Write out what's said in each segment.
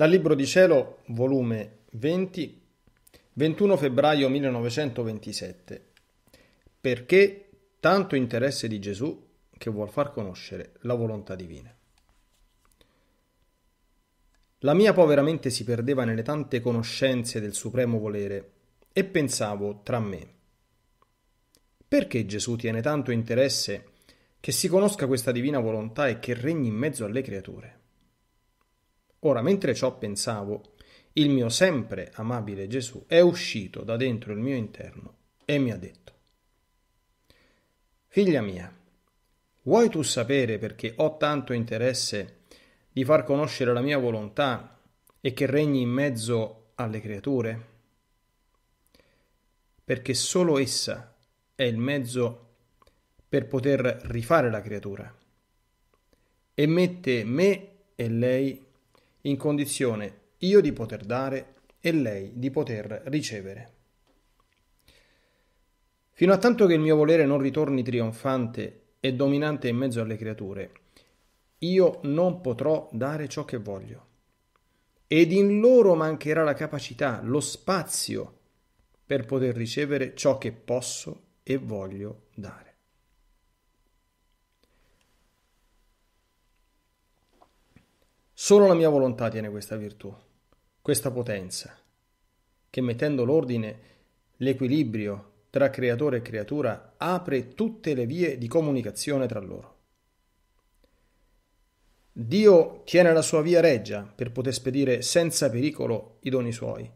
Dal Libro di Cielo, volume 20, 21 febbraio 1927. Perché tanto interesse di Gesù che vuol far conoscere la volontà divina. La mia povera mente si perdeva nelle tante conoscenze del supremo volere e pensavo tra me. Perché Gesù tiene tanto interesse che si conosca questa divina volontà e che regni in mezzo alle creature? Ora, mentre ciò pensavo, il mio sempre amabile Gesù è uscito da dentro il mio interno e mi ha detto, Figlia mia, vuoi tu sapere perché ho tanto interesse di far conoscere la mia volontà e che regni in mezzo alle creature? Perché solo essa è il mezzo per poter rifare la creatura e mette me e lei in in condizione io di poter dare e lei di poter ricevere. Fino a tanto che il mio volere non ritorni trionfante e dominante in mezzo alle creature, io non potrò dare ciò che voglio. Ed in loro mancherà la capacità, lo spazio per poter ricevere ciò che posso e voglio dare. Solo la mia volontà tiene questa virtù, questa potenza, che mettendo l'ordine, l'equilibrio tra creatore e creatura apre tutte le vie di comunicazione tra loro. Dio tiene la sua via reggia per poter spedire senza pericolo i doni suoi,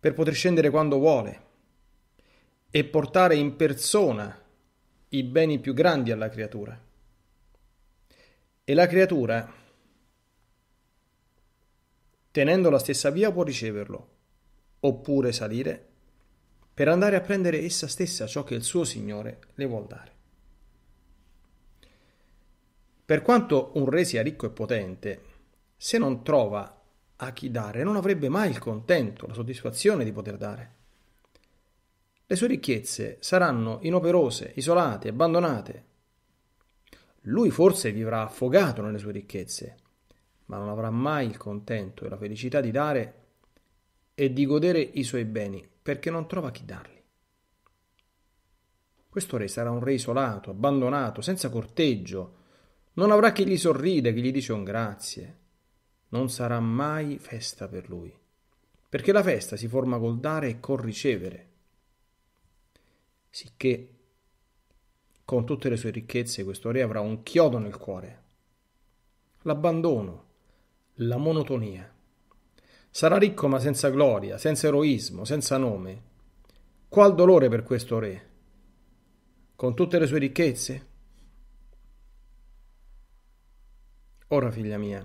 per poter scendere quando vuole e portare in persona i beni più grandi alla creatura. E la creatura tenendo la stessa via può riceverlo, oppure salire, per andare a prendere essa stessa ciò che il suo Signore le vuol dare. Per quanto un re sia ricco e potente, se non trova a chi dare, non avrebbe mai il contento, la soddisfazione di poter dare. Le sue ricchezze saranno inoperose, isolate, abbandonate. Lui forse vivrà affogato nelle sue ricchezze, ma non avrà mai il contento e la felicità di dare e di godere i suoi beni, perché non trova chi darli. Questo re sarà un re isolato, abbandonato, senza corteggio, non avrà chi gli sorride, chi gli dice un grazie. Non sarà mai festa per lui, perché la festa si forma col dare e col ricevere. Sicché, con tutte le sue ricchezze, questo re avrà un chiodo nel cuore, l'abbandono, la monotonia. Sarà ricco ma senza gloria, senza eroismo, senza nome. Qual dolore per questo re? Con tutte le sue ricchezze? Ora, figlia mia,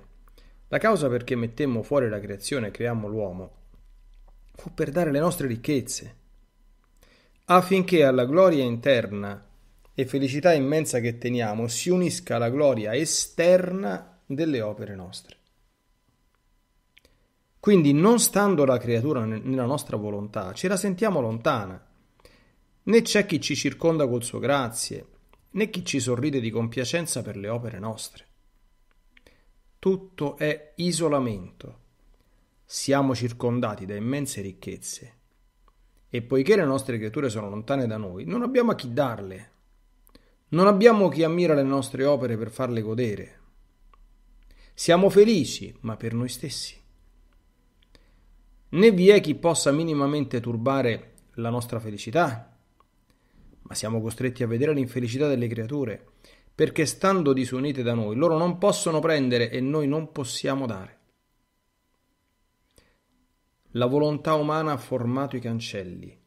la causa perché mettemmo fuori la creazione e creammo l'uomo fu per dare le nostre ricchezze, affinché alla gloria interna e felicità immensa che teniamo si unisca la gloria esterna delle opere nostre. Quindi non stando la creatura nella nostra volontà, ce la sentiamo lontana. Né c'è chi ci circonda col suo grazie, né chi ci sorride di compiacenza per le opere nostre. Tutto è isolamento. Siamo circondati da immense ricchezze. E poiché le nostre creature sono lontane da noi, non abbiamo a chi darle. Non abbiamo chi ammira le nostre opere per farle godere. Siamo felici, ma per noi stessi né vi è chi possa minimamente turbare la nostra felicità, ma siamo costretti a vedere l'infelicità delle creature, perché stando disunite da noi, loro non possono prendere e noi non possiamo dare. La volontà umana ha formato i cancelli,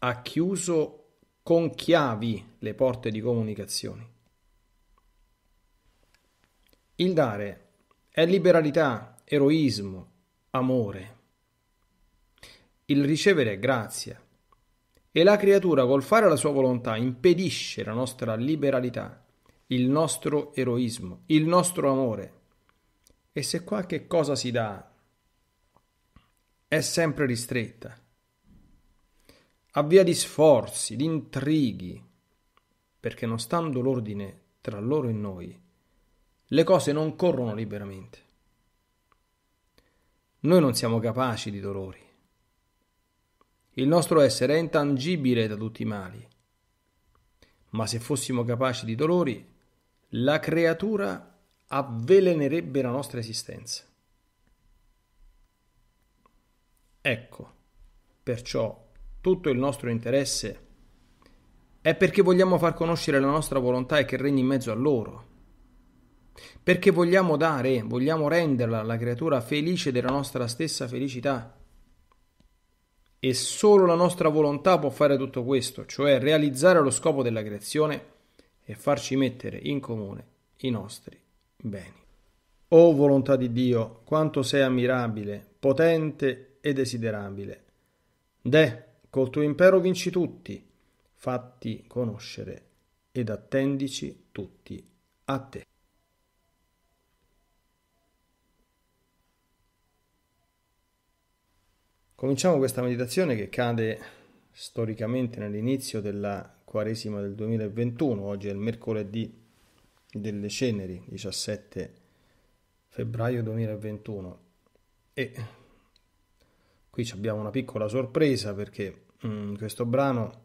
ha chiuso con chiavi le porte di comunicazione. Il dare è liberalità, eroismo, amore il ricevere è grazia. E la creatura col fare la sua volontà impedisce la nostra liberalità, il nostro eroismo, il nostro amore. E se qualche cosa si dà, è sempre ristretta, a via di sforzi, di intrighi, perché non stando l'ordine tra loro e noi, le cose non corrono liberamente. Noi non siamo capaci di dolori, il nostro essere è intangibile da tutti i mali. Ma se fossimo capaci di dolori, la creatura avvelenerebbe la nostra esistenza. Ecco, perciò tutto il nostro interesse è perché vogliamo far conoscere la nostra volontà e che regni in mezzo a loro. Perché vogliamo dare, vogliamo renderla la creatura felice della nostra stessa felicità. E solo la nostra volontà può fare tutto questo, cioè realizzare lo scopo della creazione e farci mettere in comune i nostri beni. O oh volontà di Dio, quanto sei ammirabile, potente e desiderabile. De, col tuo impero vinci tutti, fatti conoscere ed attendici tutti a te. Cominciamo questa meditazione che cade storicamente nell'inizio della Quaresima del 2021, oggi è il mercoledì delle ceneri, 17 febbraio 2021 e qui abbiamo una piccola sorpresa perché mh, mm, questo brano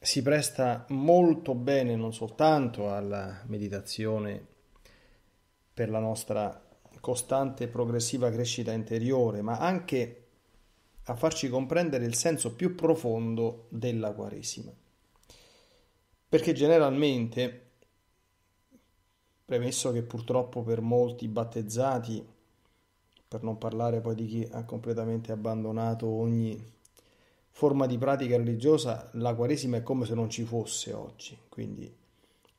si presta molto bene non soltanto alla meditazione per la nostra costante e progressiva crescita interiore, ma anche a farci comprendere il senso più profondo della Quaresima. Perché generalmente, premesso che purtroppo per molti battezzati, per non parlare poi di chi ha completamente abbandonato ogni forma di pratica religiosa, la Quaresima è come se non ci fosse oggi, quindi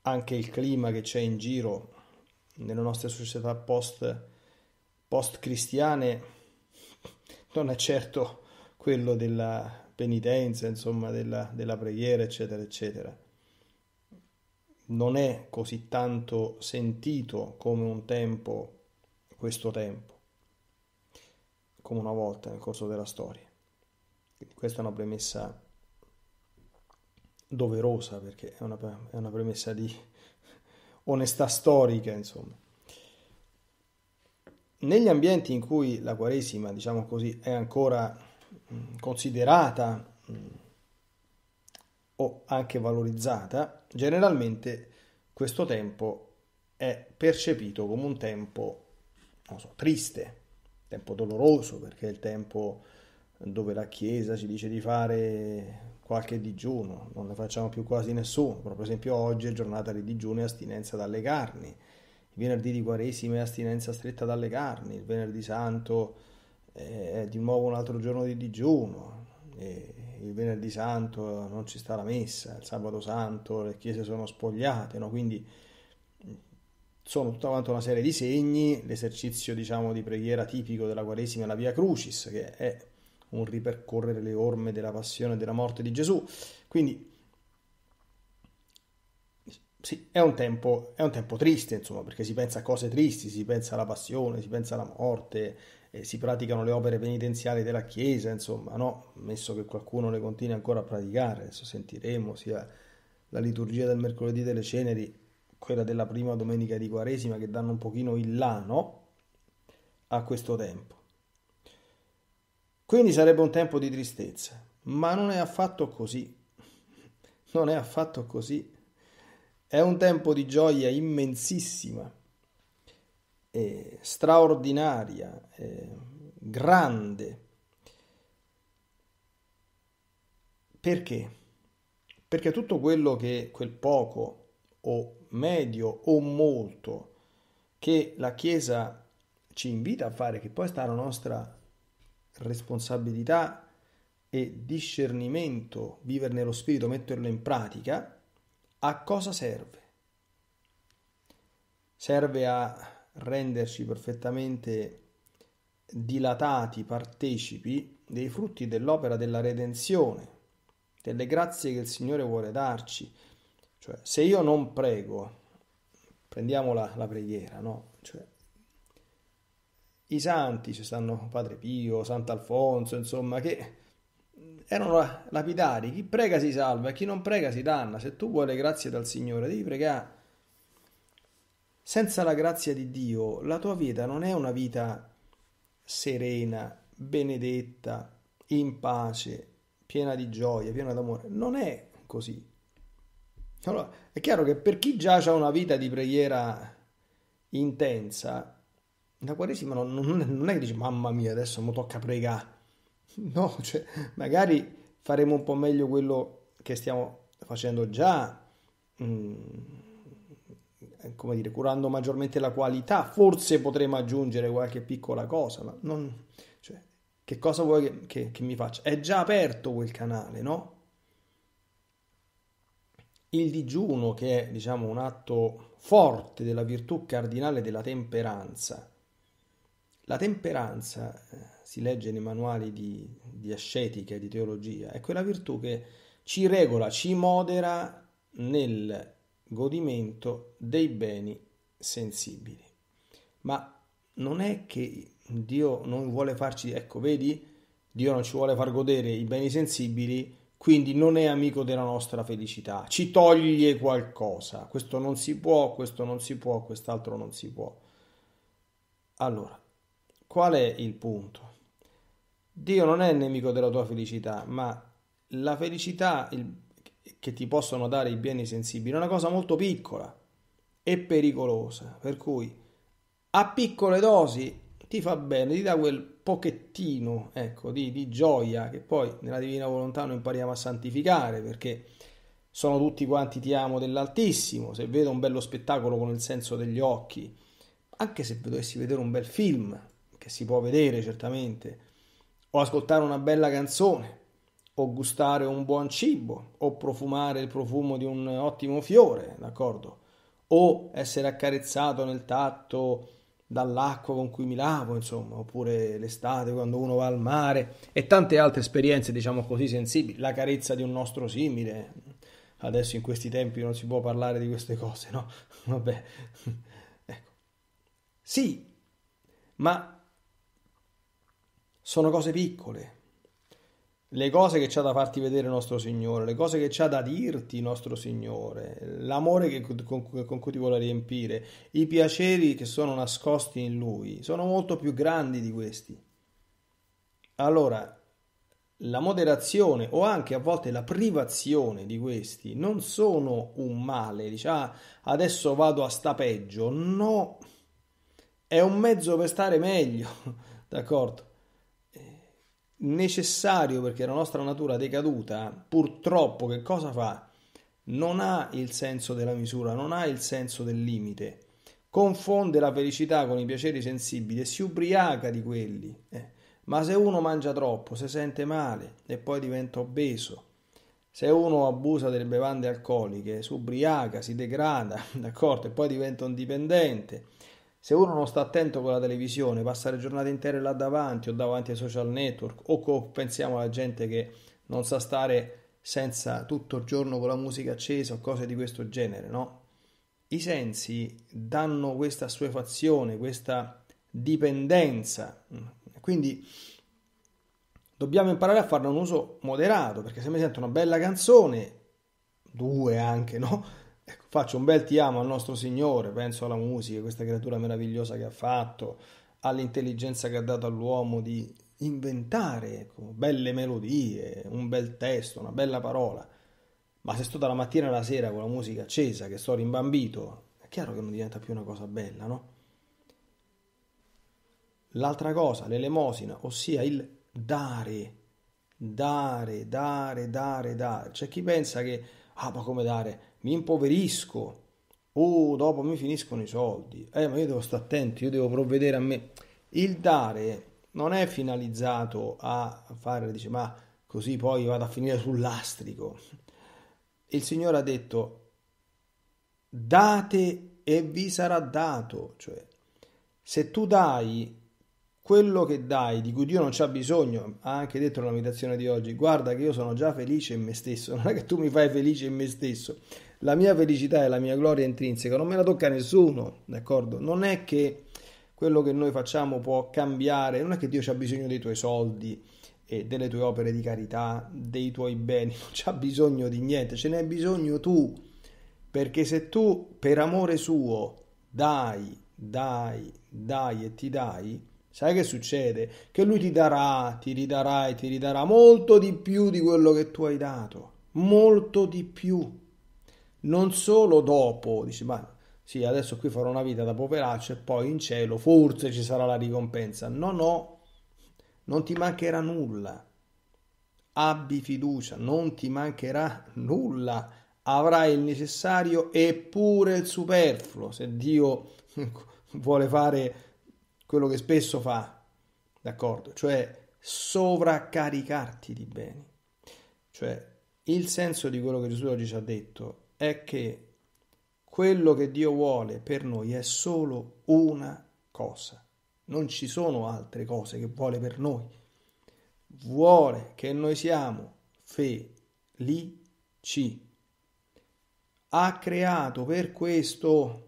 anche il clima che c'è in giro nelle nostre società post, post-cristiane non è certo quello della penitenza, insomma, della, della preghiera, eccetera, eccetera. Non è così tanto sentito come un tempo, questo tempo, come una volta nel corso della storia. questa è una premessa doverosa perché è una, è una premessa di onestà storica, insomma negli ambienti in cui la Quaresima, diciamo così, è ancora considerata o anche valorizzata, generalmente questo tempo è percepito come un tempo so, triste, tempo doloroso, perché è il tempo dove la Chiesa ci dice di fare qualche digiuno, non ne facciamo più quasi nessuno, per esempio oggi è giornata di digiuno e astinenza dalle carni, venerdì di Quaresima è astinenza stretta dalle carni, il venerdì santo eh, è di nuovo un altro giorno di digiuno, il venerdì santo non ci sta la messa, il sabato santo le chiese sono spogliate, no? quindi sono tutta quanto una serie di segni, l'esercizio diciamo di preghiera tipico della Quaresima è la Via Crucis, che è un ripercorrere le orme della passione e della morte di Gesù, quindi sì, è un, tempo, è un tempo triste, insomma, perché si pensa a cose tristi, si pensa alla passione, si pensa alla morte, eh, si praticano le opere penitenziali della Chiesa, insomma, no? Ammesso che qualcuno le continui ancora a praticare, adesso sentiremo sia la liturgia del mercoledì delle ceneri, quella della prima domenica di Quaresima, che danno un pochino il là, no? A questo tempo. Quindi sarebbe un tempo di tristezza, ma non è affatto così. Non è affatto così è un tempo di gioia immensissima, eh, straordinaria, eh, grande. Perché? Perché tutto quello che quel poco o medio o molto che la Chiesa ci invita a fare, che poi sta alla nostra responsabilità e discernimento, vivere nello spirito, metterlo in pratica, a cosa serve? Serve a renderci perfettamente dilatati partecipi dei frutti dell'opera della redenzione, delle grazie che il Signore vuole darci. Cioè, se io non prego, prendiamo la, la preghiera, no? Cioè, I santi, ci stanno Padre Pio, Sant'Alfonso, insomma, che erano lapidari, chi prega si salva e chi non prega si danna. Se tu vuoi le grazie dal Signore, devi pregare. Senza la grazia di Dio, la tua vita non è una vita serena, benedetta, in pace, piena di gioia, piena d'amore. Non è così. Allora, è chiaro che per chi già ha una vita di preghiera intensa, la Quaresima non, non, è che dici mamma mia, adesso mi tocca pregare No, cioè, magari faremo un po' meglio quello che stiamo facendo già, mh, mm, come dire, curando maggiormente la qualità, forse potremo aggiungere qualche piccola cosa, ma non, cioè, che cosa vuoi che, che, che mi faccia? È già aperto quel canale, no? Il digiuno, che è diciamo, un atto forte della virtù cardinale della temperanza, la temperanza eh, si legge nei manuali di, di ascetica e di teologia, è quella virtù che ci regola, ci modera nel godimento dei beni sensibili. Ma non è che Dio non vuole farci, ecco, vedi, Dio non ci vuole far godere i beni sensibili, quindi non è amico della nostra felicità, ci toglie qualcosa, questo non si può, questo non si può, quest'altro non si può. Allora, qual è il punto? Dio non è nemico della tua felicità, ma la felicità il, che ti possono dare i beni sensibili è una cosa molto piccola e pericolosa, per cui a piccole dosi ti fa bene, ti dà quel pochettino ecco, di, di gioia che poi nella divina volontà noi impariamo a santificare perché sono tutti quanti ti amo dell'Altissimo, se vedo un bello spettacolo con il senso degli occhi, anche se dovessi vedere un bel film, che si può vedere certamente, o ascoltare una bella canzone, o gustare un buon cibo, o profumare il profumo di un ottimo fiore, d'accordo? O essere accarezzato nel tatto dall'acqua con cui mi lavo, insomma, oppure l'estate quando uno va al mare e tante altre esperienze, diciamo così, sensibili, la carezza di un nostro simile. Adesso in questi tempi non si può parlare di queste cose, no? Vabbè. ecco. Sì, ma sono cose piccole. Le cose che c'ha da farti vedere nostro Signore, le cose che c'ha da dirti nostro Signore, l'amore che, con, con cui ti vuole riempire, i piaceri che sono nascosti in Lui, sono molto più grandi di questi. Allora, la moderazione o anche a volte la privazione di questi non sono un male, diciamo adesso vado a sta peggio, no, è un mezzo per stare meglio, d'accordo? necessario perché la nostra natura decaduta purtroppo che cosa fa? Non ha il senso della misura, non ha il senso del limite, confonde la felicità con i piaceri sensibili e si ubriaca di quelli. Eh. Ma se uno mangia troppo si sente male e poi diventa obeso. Se uno abusa delle bevande alcoliche, si ubriaca, si degrada, d'accordo, e poi diventa un dipendente se uno non sta attento con la televisione, passare giornate intere là davanti o davanti ai social network o pensiamo alla gente che non sa stare senza tutto il giorno con la musica accesa o cose di questo genere, no? I sensi danno questa assuefazione, questa dipendenza. Quindi dobbiamo imparare a farne un uso moderato, perché se mi sento una bella canzone, due anche, no? faccio un bel ti amo al nostro Signore, penso alla musica, questa creatura meravigliosa che ha fatto, all'intelligenza che ha dato all'uomo di inventare ecco, belle melodie, un bel testo, una bella parola. Ma se sto dalla mattina alla sera con la musica accesa, che sto rimbambito, è chiaro che non diventa più una cosa bella, no? L'altra cosa, l'elemosina, ossia il dare, dare, dare, dare, dare. C'è chi pensa che, ah, ma come dare? mi impoverisco, oh dopo mi finiscono i soldi, eh ma io devo stare attento, io devo provvedere a me. Il dare non è finalizzato a fare, dice ma così poi vado a finire sul lastrico. Il Signore ha detto date e vi sarà dato, cioè se tu dai quello che dai, di cui Dio non c'ha bisogno, ha anche detto nella meditazione di oggi, guarda che io sono già felice in me stesso, non è che tu mi fai felice in me stesso, la mia felicità e la mia gloria intrinseca non me la tocca nessuno, d'accordo? Non è che quello che noi facciamo può cambiare, non è che Dio ha bisogno dei tuoi soldi e delle tue opere di carità, dei tuoi beni, non c'ha bisogno di niente, ce n'è bisogno tu, perché se tu per amore suo dai, dai, dai e ti dai, Sai che succede? Che lui ti darà, ti ridarà e ti ridarà molto di più di quello che tu hai dato, molto di più non solo dopo, dici, ma sì, adesso qui farò una vita da poveraccio e poi in cielo forse ci sarà la ricompensa. No, no, non ti mancherà nulla. Abbi fiducia, non ti mancherà nulla. Avrai il necessario e pure il superfluo, se Dio vuole fare quello che spesso fa, d'accordo? Cioè sovraccaricarti di beni. Cioè il senso di quello che Gesù oggi ci ha detto è che quello che Dio vuole per noi è solo una cosa. Non ci sono altre cose che vuole per noi. Vuole che noi siamo felici. Ha creato per questo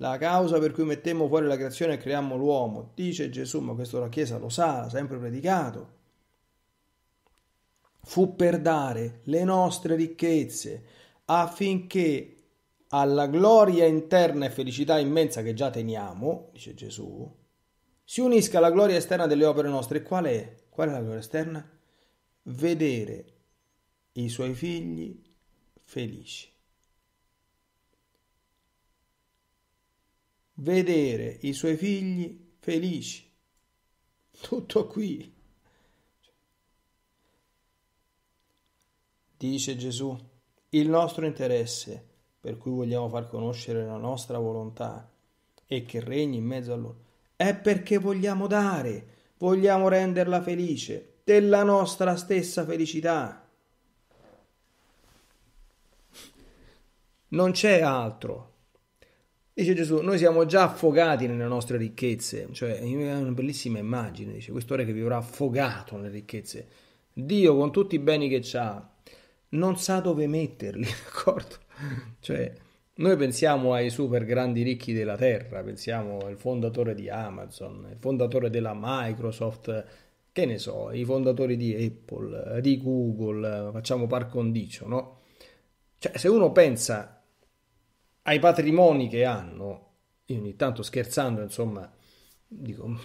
la causa per cui mettemmo fuori la creazione e creiamo l'uomo, dice Gesù, ma questo la Chiesa lo sa, ha sempre predicato, fu per dare le nostre ricchezze, affinché alla gloria interna e felicità immensa che già teniamo, dice Gesù, si unisca alla gloria esterna delle opere nostre. E qual è? Qual è la gloria esterna? Vedere i suoi figli felici. Vedere i suoi figli felici. Tutto qui. Dice Gesù il nostro interesse, per cui vogliamo far conoscere la nostra volontà e che regni in mezzo a loro, è perché vogliamo dare, vogliamo renderla felice della nostra stessa felicità. Non c'è altro. Dice Gesù, noi siamo già affogati nelle nostre ricchezze, cioè è una bellissima immagine, dice, quest'ora che vivrà affogato nelle ricchezze. Dio con tutti i beni che ha, non sa dove metterli, d'accordo? Cioè, noi pensiamo ai super grandi ricchi della terra, pensiamo al fondatore di Amazon, il fondatore della Microsoft, che ne so, i fondatori di Apple, di Google, facciamo par condicio, no? Cioè, se uno pensa ai patrimoni che hanno, io ogni tanto scherzando, insomma, dico,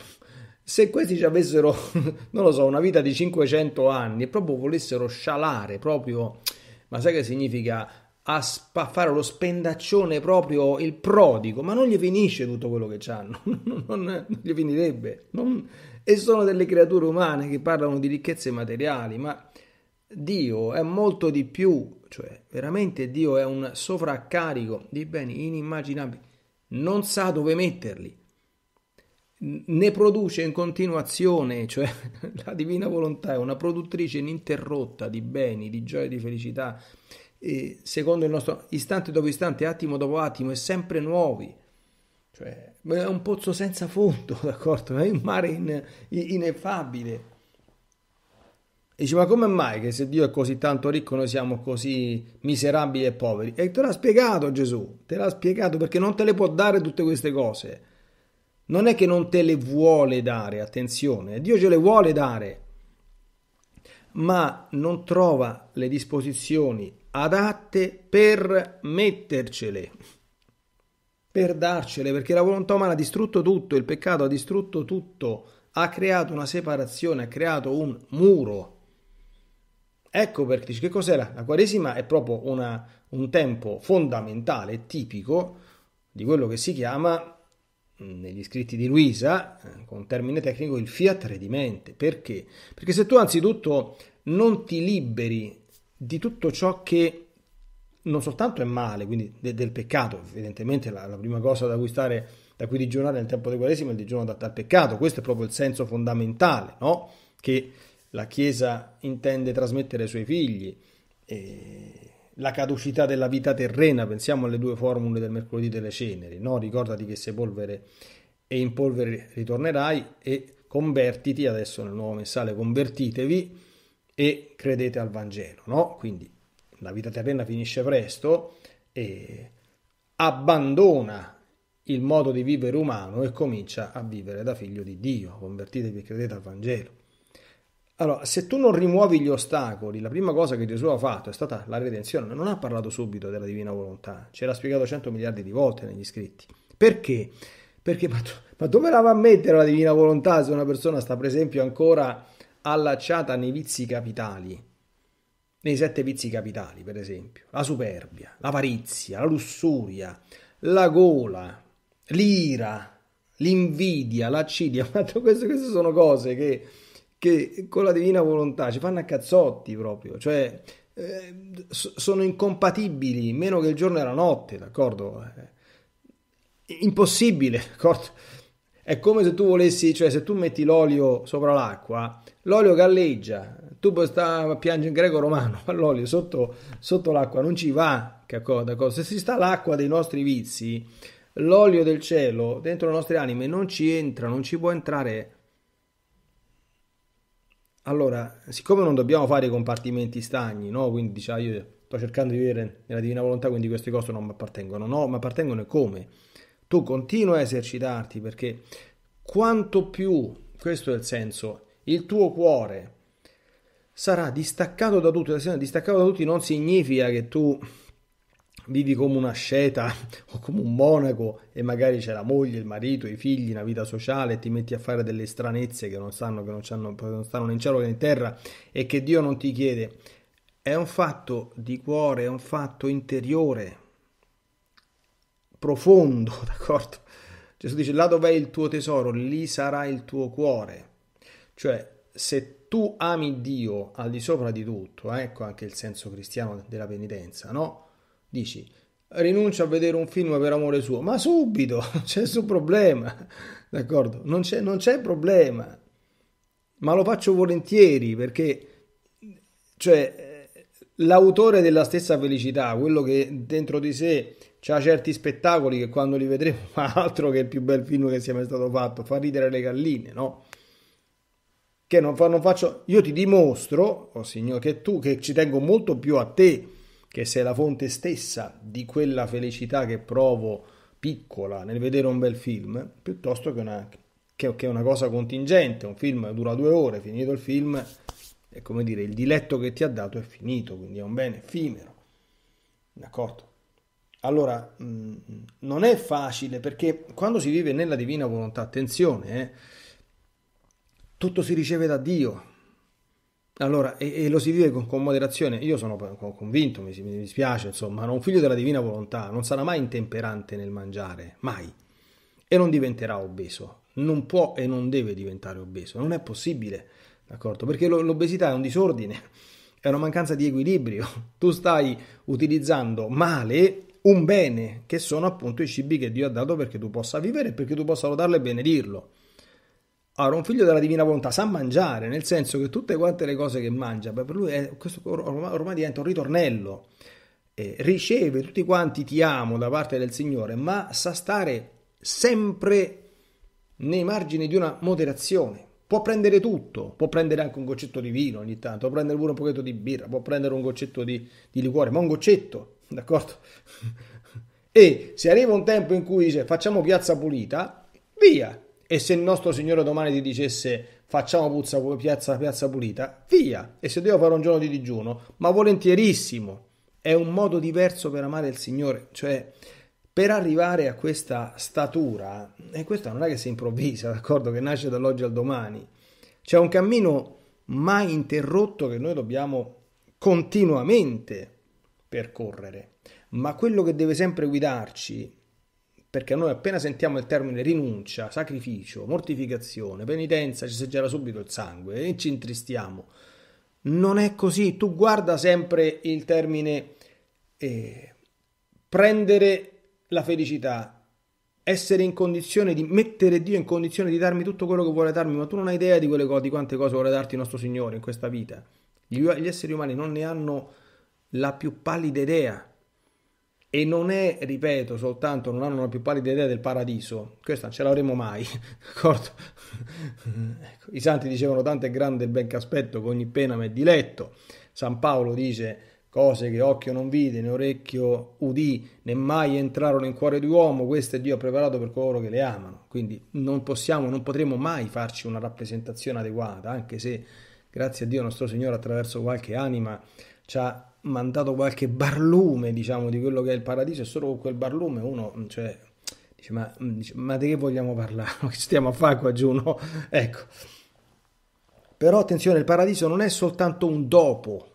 se questi ci avessero, non lo so, una vita di 500 anni e proprio volessero scialare, proprio, ma sai che significa a spa, fare lo spendaccione proprio il prodigo, ma non gli finisce tutto quello che hanno, non, non, gli finirebbe. Non, e sono delle creature umane che parlano di ricchezze materiali, ma Dio è molto di più, cioè veramente Dio è un sovraccarico di beni inimmaginabili, non sa dove metterli ne produce in continuazione, cioè la divina volontà è una produttrice ininterrotta di beni, di gioia, di felicità, e secondo il nostro istante dopo istante, attimo dopo attimo, è sempre nuovi. Cioè, è un pozzo senza fondo, d'accordo? È un mare in, ineffabile. E dice, ma come mai che se Dio è così tanto ricco noi siamo così miserabili e poveri? E te l'ha spiegato Gesù, te l'ha spiegato perché non te le può dare tutte queste cose non è che non te le vuole dare, attenzione, eh. Dio ce le vuole dare, ma non trova le disposizioni adatte per mettercele, per darcele, perché la volontà umana ha distrutto tutto, il peccato ha distrutto tutto, ha creato una separazione, ha creato un muro. Ecco perché che cos'è la, la Quaresima? È proprio una, un tempo fondamentale, tipico di quello che si chiama negli scritti di Luisa, eh, con un termine tecnico, il fiat redimente. Perché? Perché se tu anzitutto non ti liberi di tutto ciò che non soltanto è male, quindi de- del peccato, evidentemente la, la, prima cosa da cui stare, da cui digiunare nel tempo di Quaresima è il digiuno adatto al peccato, questo è proprio il senso fondamentale no? che la Chiesa intende trasmettere ai suoi figli. E la caducità della vita terrena, pensiamo alle due formule del mercoledì delle ceneri, no? ricordati che sei polvere e in polvere ritornerai e convertiti, adesso nel nuovo messale convertitevi e credete al Vangelo, no? quindi la vita terrena finisce presto e abbandona il modo di vivere umano e comincia a vivere da figlio di Dio, convertitevi e credete al Vangelo. Allora, se tu non rimuovi gli ostacoli, la prima cosa che Gesù ha fatto è stata la redenzione, non ha parlato subito della divina volontà, ce l'ha spiegato 100 miliardi di volte negli scritti. Perché? Perché ma, ma dove la va a mettere la divina volontà se una persona sta per esempio ancora allacciata nei vizi capitali? Nei sette vizi capitali, per esempio, la superbia, l'avarizia, la lussuria, la gola, l'ira, l'invidia, l'accidia, ma queste, queste sono cose che che con la divina volontà ci fanno a cazzotti proprio, cioè eh, sono incompatibili meno che il giorno e la notte, d'accordo? È eh, impossibile, d'accordo? È come se tu volessi, cioè se tu metti l'olio sopra l'acqua, l'olio galleggia, tu puoi stare a piangere in greco romano, ma l'olio sotto, sotto l'acqua non ci va, d'accordo? Se si sta l'acqua dei nostri vizi, l'olio del cielo dentro le nostre anime non ci entra, non ci può entrare allora, siccome non dobbiamo fare compartimenti stagni, no? Quindi diciamo io sto cercando di vedere nella divina volontà, quindi queste cose non mi appartengono. No, ma appartengono e come? Tu continua a esercitarti perché quanto più, questo è il senso, il tuo cuore sarà distaccato da tutto, distaccato da tutti non significa che tu vivi come una sceta o come un monaco e magari c'è la moglie, il marito, i figli, una vita sociale e ti metti a fare delle stranezze che non sanno, che non, che non stanno né in cielo né in terra e che Dio non ti chiede. È un fatto di cuore, è un fatto interiore, profondo, d'accordo? Gesù dice, là dov'è il tuo tesoro, lì sarà il tuo cuore. Cioè, se tu ami Dio al di sopra di tutto, ecco anche il senso cristiano della penitenza, no? Dici, rinuncio a vedere un film per amore suo, ma subito, non c'è nessun problema, d'accordo? Non c'è, non c'è problema, ma lo faccio volentieri perché, cioè, l'autore della stessa felicità, quello che dentro di sé ha certi spettacoli che quando li vedremo fa altro che il più bel film che sia mai stato fatto, fa ridere le galline, no? Che non, fa, non faccio, io ti dimostro, oh signore, che tu, che ci tengo molto più a te, che sei la fonte stessa di quella felicità che provo piccola nel vedere un bel film, piuttosto che una, che, che una cosa contingente, un film dura due ore, finito il film, è come dire, il diletto che ti ha dato è finito, quindi è un bene effimero. D'accordo? Allora, mh, mm, non è facile perché quando si vive nella divina volontà, attenzione, eh, tutto si riceve da Dio, allora, e, e, lo si vive con, con moderazione. Io sono convinto, mi, mi, dispiace, insomma, un figlio della divina volontà non sarà mai intemperante nel mangiare, mai. E non diventerà obeso. Non può e non deve diventare obeso. Non è possibile, d'accordo? Perché lo, l'obesità è un disordine, è una mancanza di equilibrio. Tu stai utilizzando male un bene, che sono appunto i cibi che Dio ha dato perché tu possa vivere e perché tu possa lodarlo e benedirlo. Allora, un figlio della divina volontà sa mangiare, nel senso che tutte quante le cose che mangia, beh, per lui è, questo ormai, ormai diventa un ritornello. Eh, riceve tutti quanti ti amo da parte del Signore, ma sa stare sempre nei margini di una moderazione. Può prendere tutto, può prendere anche un goccetto di vino ogni tanto, può prendere pure un pochetto di birra, può prendere un goccetto di, di liquore, ma un goccetto, d'accordo? e se arriva un tempo in cui dice facciamo piazza pulita, via, e se il nostro Signore domani ti dicesse facciamo puzza, piazza, piazza pulita, via. E se devo fare un giorno di digiuno, ma volentierissimo. È un modo diverso per amare il Signore. Cioè, per arrivare a questa statura, e questa non è che si improvvisa, d'accordo, che nasce dall'oggi al domani, c'è un cammino mai interrotto che noi dobbiamo continuamente percorrere, ma quello che deve sempre guidarci perché noi appena sentiamo il termine rinuncia, sacrificio, mortificazione, penitenza, ci si gela subito il sangue e ci intristiamo. Non è così, tu guarda sempre il termine eh, prendere la felicità, essere in condizione di mettere Dio in condizione di darmi tutto quello che vuole darmi, ma tu non hai idea di, quelle, di quante cose vuole darti il nostro Signore in questa vita. Gli, gli esseri umani non ne hanno la più pallida idea e non è, ripeto, soltanto non hanno la più pallida idea del paradiso, questa non ce l'avremo mai, d'accordo? ecco, I santi dicevano tanto è grande il ben che aspetto, che ogni pena mi è diletto. San Paolo dice cose che occhio non vide, né orecchio udì, né mai entrarono in cuore di uomo, queste Dio ha preparato per coloro che le amano. Quindi non possiamo, non potremo mai farci una rappresentazione adeguata, anche se, grazie a Dio nostro Signore, attraverso qualche anima ci ha mandato qualche barlume, diciamo, di quello che è il paradiso e solo con quel barlume uno, mm, cioè, dice, ma, mm, dice, ma di che vogliamo parlare? Che stiamo a fare qua giù, no? Ecco. Però attenzione, il paradiso non è soltanto un dopo.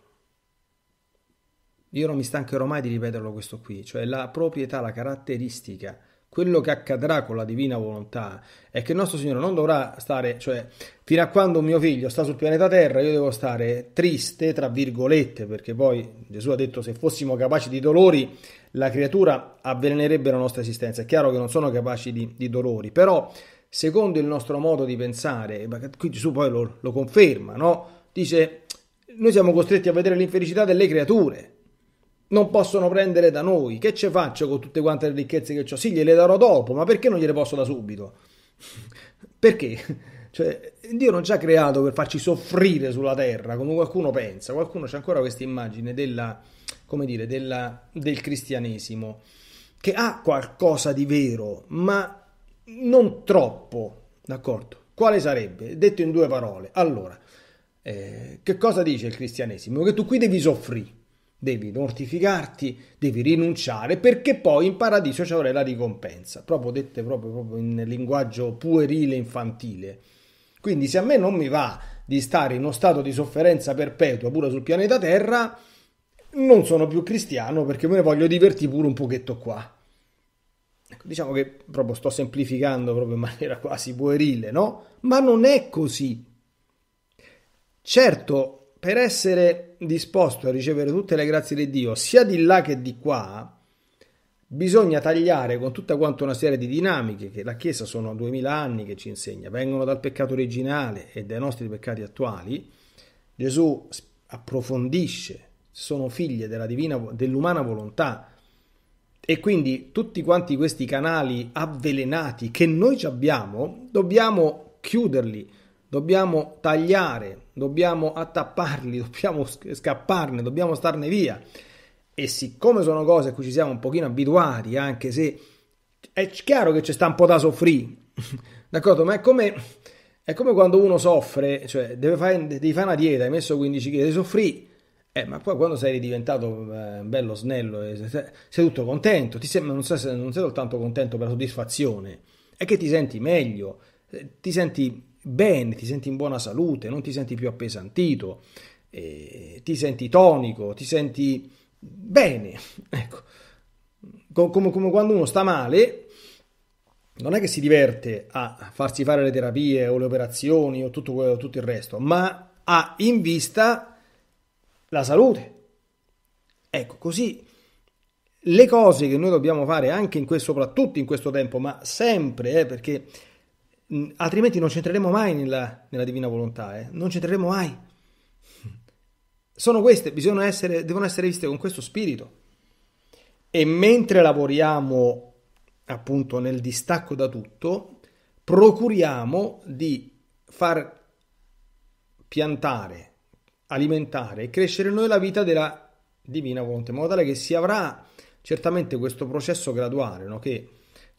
Io non mi stancherò mai di ripeterlo questo qui, cioè la proprietà, la caratteristica quello che accadrà con la divina volontà è che il nostro Signore non dovrà stare, cioè fino a quando mio figlio sta sul pianeta Terra io devo stare triste, tra virgolette, perché poi Gesù ha detto se fossimo capaci di dolori la creatura avvelenerebbe la nostra esistenza. È chiaro che non sono capaci di, di dolori, però secondo il nostro modo di pensare, qui Gesù poi lo, lo conferma, no? dice noi siamo costretti a vedere l'infelicità delle creature non possono prendere da noi. Che ce faccio con tutte quante le ricchezze che ho? Sì, gliele darò dopo, ma perché non gliele posso da subito? Perché? Cioè, Dio non ci ha creato per farci soffrire sulla terra, come qualcuno pensa. Qualcuno c'è ancora questa immagine della, come dire, della, del cristianesimo, che ha qualcosa di vero, ma non troppo, d'accordo? Quale sarebbe? Detto in due parole. Allora, eh, che cosa dice il cristianesimo? Che tu qui devi soffrire devi mortificarti, devi rinunciare perché poi in paradiso ci avrai la ricompensa, proprio dette proprio, proprio in linguaggio puerile infantile. Quindi se a me non mi va di stare in uno stato di sofferenza perpetua pure sul pianeta Terra, non sono più cristiano perché me ne voglio divertire pure un pochetto qua. Ecco, diciamo che proprio sto semplificando proprio in maniera quasi puerile, no? Ma non è così. Certo, per essere disposto a ricevere tutte le grazie di Dio, sia di là che di qua, bisogna tagliare con tutta quanta una serie di dinamiche che la Chiesa sono 2000 anni che ci insegna, vengono dal peccato originale e dai nostri peccati attuali. Gesù approfondisce, sono figlie divina, dell'umana volontà. E quindi tutti quanti questi canali avvelenati che noi abbiamo, dobbiamo chiuderli dobbiamo tagliare, dobbiamo attapparli, dobbiamo scapparne, dobbiamo starne via. E siccome sono cose a cui ci siamo un pochino abituati, anche se è chiaro che ci sta un po' da soffrire, d'accordo? Ma è come, è come, quando uno soffre, cioè deve fare, devi fare una dieta, hai messo 15 kg, devi soffrire, eh, ma poi quando sei diventato eh, bello snello, eh, sei tutto contento, sembra, non, sei, non sei soltanto contento per la soddisfazione, è che ti senti meglio, eh, ti senti bene, ti senti in buona salute, non ti senti più appesantito, eh, ti senti tonico, ti senti bene. Ecco, come, come quando uno sta male, non è che si diverte a farsi fare le terapie o le operazioni o tutto, quello, tutto il resto, ma ha in vista la salute. Ecco, così le cose che noi dobbiamo fare anche in questo, soprattutto in questo tempo, ma sempre, eh, perché altrimenti non c'entreremo mai nella, nella divina volontà, eh? non c'entreremo mai. Sono queste, essere, devono essere viste con questo spirito. E mentre lavoriamo appunto nel distacco da tutto, procuriamo di far piantare, alimentare e crescere noi la vita della divina volontà, in modo tale che si avrà certamente questo processo graduale, no? che,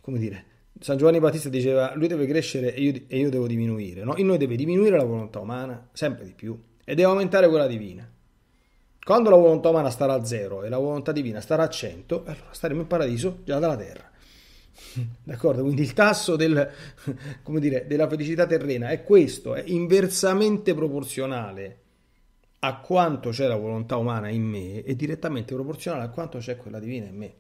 come dire, San Giovanni Battista diceva lui deve crescere e io, e io devo diminuire, no? in noi deve diminuire la volontà umana sempre di più e deve aumentare quella divina. Quando la volontà umana starà a zero e la volontà divina starà a 100, allora staremo in paradiso già dalla terra. D'accordo? Quindi il tasso del, dire, della felicità terrena è questo, è inversamente proporzionale a quanto c'è la volontà umana in me e direttamente proporzionale a quanto c'è quella divina in me.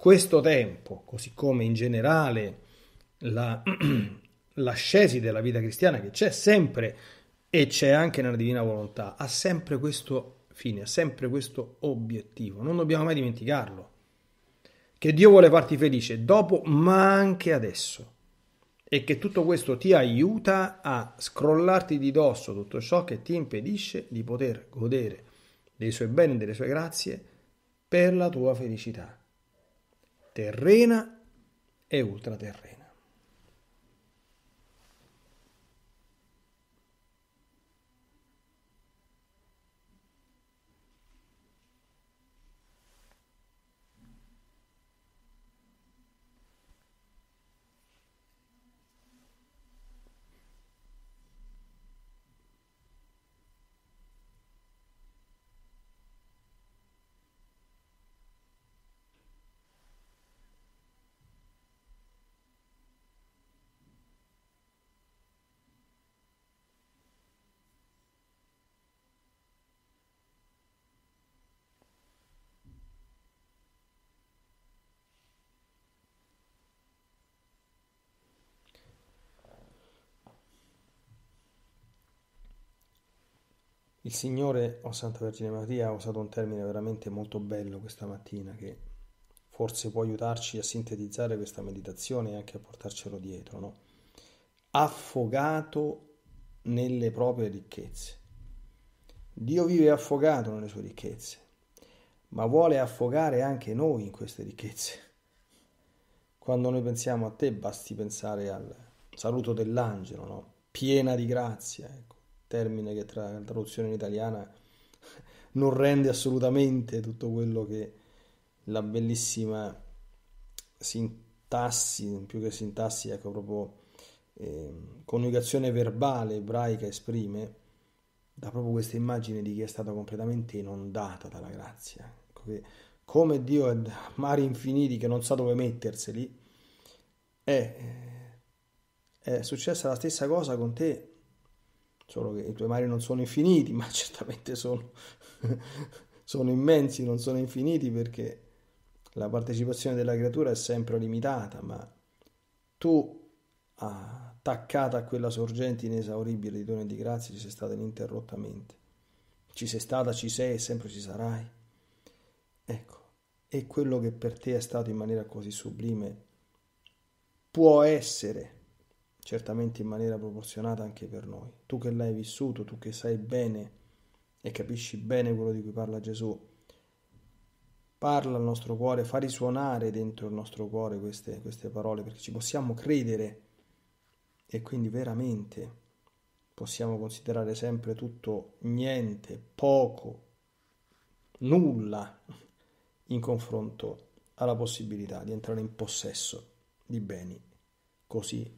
Questo tempo, così come in generale la, l'ascesi della vita cristiana che c'è sempre e c'è anche nella divina volontà, ha sempre questo fine, ha sempre questo obiettivo, non dobbiamo mai dimenticarlo. Che Dio vuole farti felice dopo, ma anche adesso. E che tutto questo ti aiuta a scrollarti di dosso tutto ciò che ti impedisce di poter godere dei suoi beni e delle sue grazie per la tua felicità. terrena e ultraterrena. Il Signore, o Santa Vergine Maria, ha usato un termine veramente molto bello questa mattina che forse può aiutarci a sintetizzare questa meditazione e anche a portarcelo dietro, no? Affogato nelle proprie ricchezze. Dio vive affogato nelle sue ricchezze, ma vuole affogare anche noi in queste ricchezze. Quando noi pensiamo a te basti pensare al saluto dell'angelo, no? Piena di grazia, ecco termine che tra la traduzione in italiana non rende assolutamente tutto quello che la bellissima sintassi, più che sintassi, ecco proprio eh, coniugazione verbale ebraica esprime, dà proprio questa immagine di chi è stato completamente inondata dalla grazia. Ecco che, come Dio è da mari infiniti che non sa dove metterseli, è, è successa la stessa cosa con te solo che i tuoi mari non sono infiniti, ma certamente sono, sono immensi, non sono infiniti perché la partecipazione della creatura è sempre limitata, ma tu, attaccata a quella sorgente inesauribile di doni e di grazia, ci sei stata ininterrottamente. Ci sei stata, ci sei e sempre ci sarai. Ecco, e quello che per te è stato in maniera così sublime può essere certamente in maniera proporzionata anche per noi. Tu che l'hai vissuto, tu che sai bene e capisci bene quello di cui parla Gesù, parla al nostro cuore, fa risuonare dentro il nostro cuore queste, queste parole perché ci possiamo credere e quindi veramente possiamo considerare sempre tutto niente, poco, nulla in confronto alla possibilità di entrare in possesso di beni così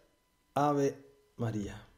Ave María.